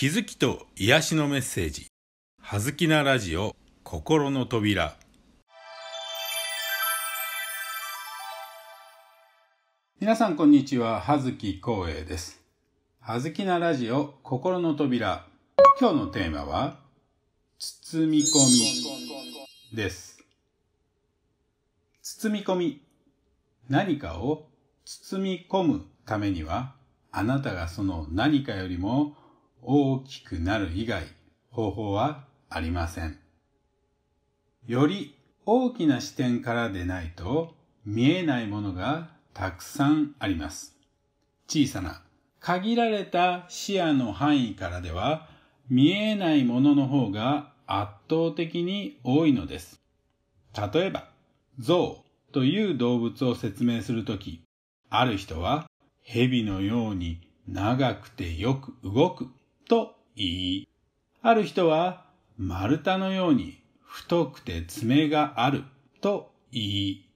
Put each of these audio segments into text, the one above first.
気づきと癒しのメッセージ「はずきなラジオ心の扉」皆さんこんにちは葉月光栄です葉月なラジオ心の扉今日のテーマは包み込みです包み込み何かを包み込むためにはあなたがその何かよりも大きくなる以外方法はありません。より大きな視点からでないと見えないものがたくさんあります。小さな限られた視野の範囲からでは見えないものの方が圧倒的に多いのです。例えば、象という動物を説明するとき、ある人は蛇のように長くてよく動くと言い、ある人は丸太のように太くて爪があると言い、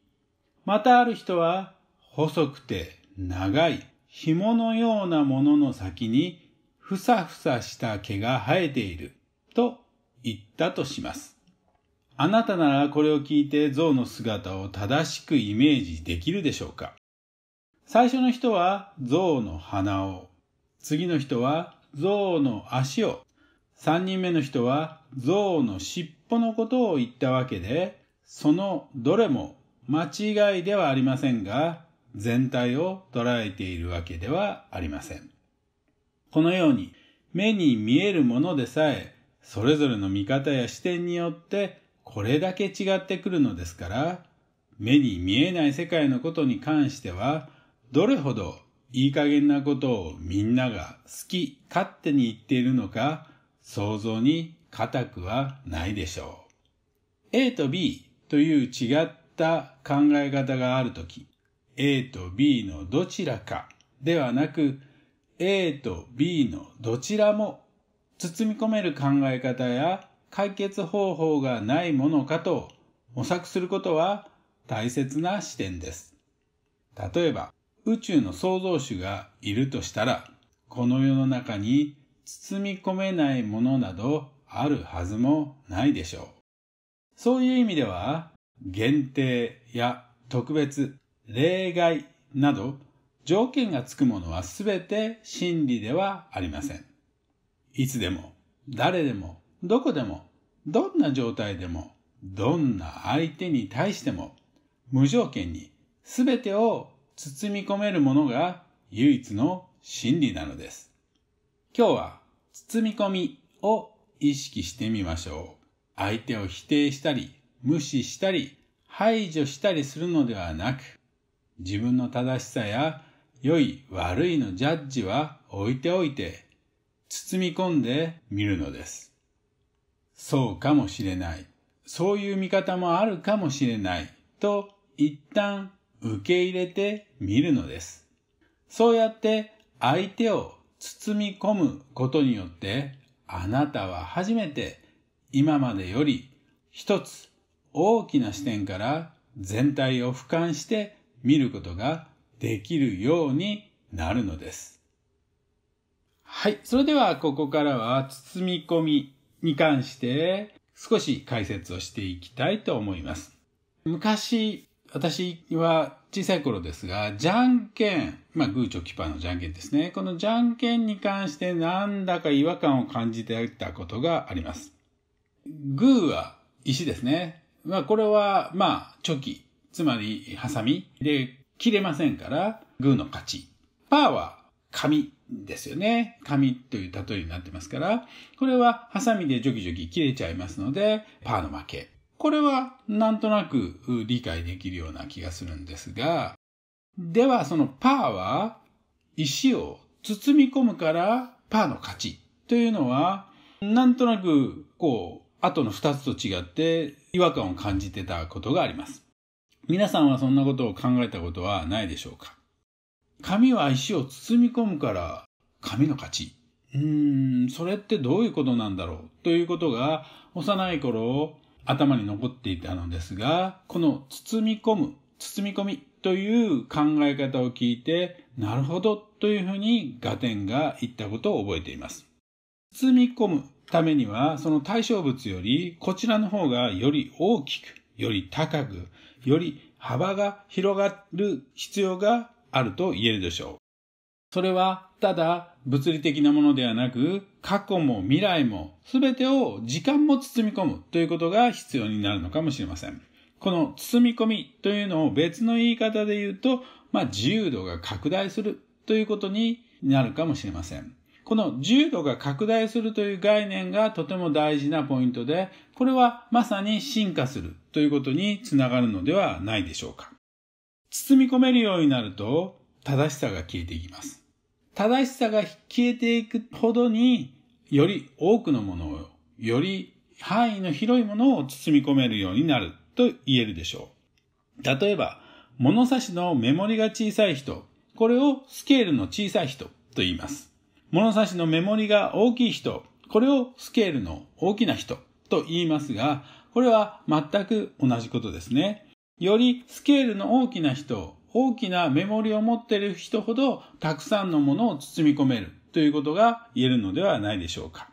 またある人は細くて長い紐のようなものの先にふさふさした毛が生えていると言ったとします。あなたならこれを聞いて象の姿を正しくイメージできるでしょうか最初の人は象の鼻を、次の人は象の足を、三人目の人は象の尻尾のことを言ったわけで、そのどれも間違いではありませんが、全体を捉えているわけではありません。このように、目に見えるものでさえ、それぞれの見方や視点によってこれだけ違ってくるのですから、目に見えない世界のことに関しては、どれほどいい加減なことをみんなが好き勝手に言っているのか、想像に固くはないでしょう。A と B という違った考え方があるとき、A と B のどちらかではなく、A と B のどちらも包み込める考え方や解決方法がないものかと模索することは大切な視点です。例えば、宇宙の創造主がいるとしたら、この世の中に包み込めないものなどあるはずもないでしょう。そういう意味では、限定や特別、例外など条件がつくものはすべて真理ではありません。いつでも、誰でも、どこでも、どんな状態でも、どんな相手に対しても、無条件に全てを包み込めるものが唯一の真理なのです。今日は包み込みを意識してみましょう。相手を否定したり、無視したり、排除したりするのではなく、自分の正しさや良い悪いのジャッジは置いておいて、包み込んでみるのです。そうかもしれない。そういう見方もあるかもしれない。と、一旦受け入れてみるのです。そうやって相手を包み込むことによって、あなたは初めて今までより一つ大きな視点から全体を俯瞰して見ることができるようになるのです。はい。それではここからは包み込みに関して少し解説をしていきたいと思います。昔私は小さい頃ですが、じゃんけん、まあ、グーチョキパーのじゃんけんですね。このじゃんけんに関してなんだか違和感を感じてたことがあります。グーは石ですね。まあ、これは、まあ、チョキ、つまり、ハサミで切れませんから、グーの勝ち。パーは紙ですよね。紙という例えになってますから、これはハサミでジョキジョキ切れちゃいますので、パーの負け。これはなんとなく理解できるような気がするんですが、ではそのパーは石を包み込むからパーの勝ちというのは、なんとなくこう、後の二つと違って違和感を感じてたことがあります。皆さんはそんなことを考えたことはないでしょうか紙は石を包み込むから紙の勝ち。うーん、それってどういうことなんだろうということが幼い頃頭に残っていたのですが、この包み込む、包み込みという考え方を聞いて、なるほどというふうにガテンが言ったことを覚えています。包み込むためには、その対象物よりこちらの方がより大きく、より高く、より幅が広がる必要があると言えるでしょう。それはただ物理的なものではなく、過去も未来も全てを時間も包み込むということが必要になるのかもしれません。この包み込みというのを別の言い方で言うと、まあ、自由度が拡大するということになるかもしれません。この自由度が拡大するという概念がとても大事なポイントで、これはまさに進化するということにつながるのではないでしょうか。包み込めるようになると正しさが消えていきます。正しさが消えていくほどに、より多くのものを、より範囲の広いものを包み込めるようになると言えるでしょう。例えば、物差しのメモリが小さい人、これをスケールの小さい人と言います。物差しのメモリが大きい人、これをスケールの大きな人と言いますが、これは全く同じことですね。よりスケールの大きな人大きなメモリを持っている人ほどたくさんのものを包み込めるということが言えるのではないでしょうか。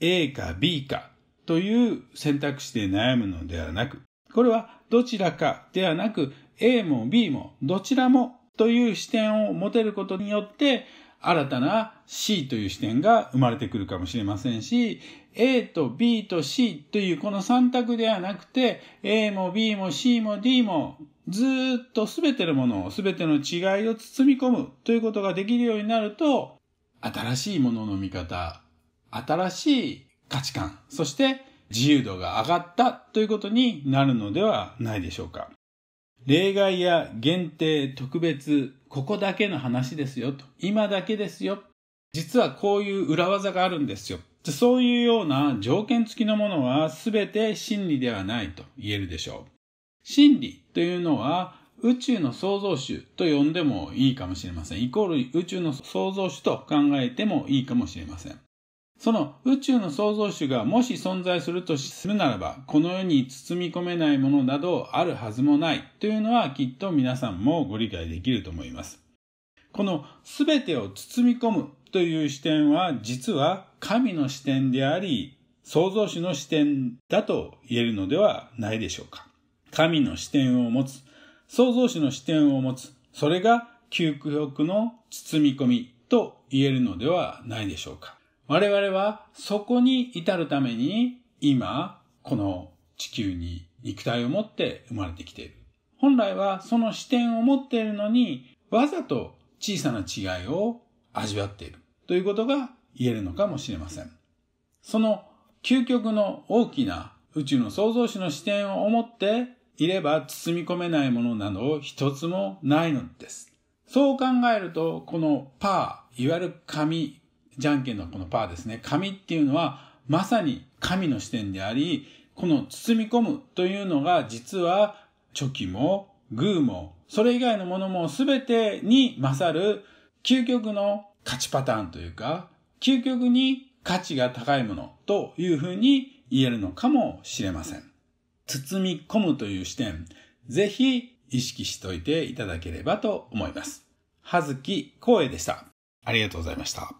A か B かという選択肢で悩むのではなく、これはどちらかではなく A も B もどちらもという視点を持てることによって新たな C という視点が生まれてくるかもしれませんし、A と B と C というこの3択ではなくて、A も B も C も D もずっとすべてのものをすべての違いを包み込むということができるようになると、新しいものの見方、新しい価値観、そして自由度が上がったということになるのではないでしょうか。例外や限定、特別、ここだけの話ですよと。今だけですよ。実はこういう裏技があるんですよ。そういうような条件付きのものは全て真理ではないと言えるでしょう。真理というのは宇宙の創造主と呼んでもいいかもしれません。イコール宇宙の創造主と考えてもいいかもしれません。その宇宙の創造主がもし存在するとするならば、この世に包み込めないものなどあるはずもないというのはきっと皆さんもご理解できると思います。この全てを包み込むという視点は実は神の視点であり、創造主の視点だと言えるのではないでしょうか。神の視点を持つ、創造主の視点を持つ、それが究極の包み込みと言えるのではないでしょうか。我々はそこに至るために今この地球に肉体を持って生まれてきている。本来はその視点を持っているのにわざと小さな違いを味わっているということが言えるのかもしれません。その究極の大きな宇宙の創造主の視点を持っていれば包み込めないものなど一つもないのです。そう考えると、このパー、いわゆる神じゃんけんのこのパーですね。紙っていうのはまさに神の視点であり、この包み込むというのが実はチョキもグーもそれ以外のものも全てに勝る究極の勝ちパターンというか、究極に価値が高いものというふうに言えるのかもしれません。包み込むという視点、ぜひ意識しといていただければと思います。はずきこうえでした。ありがとうございました。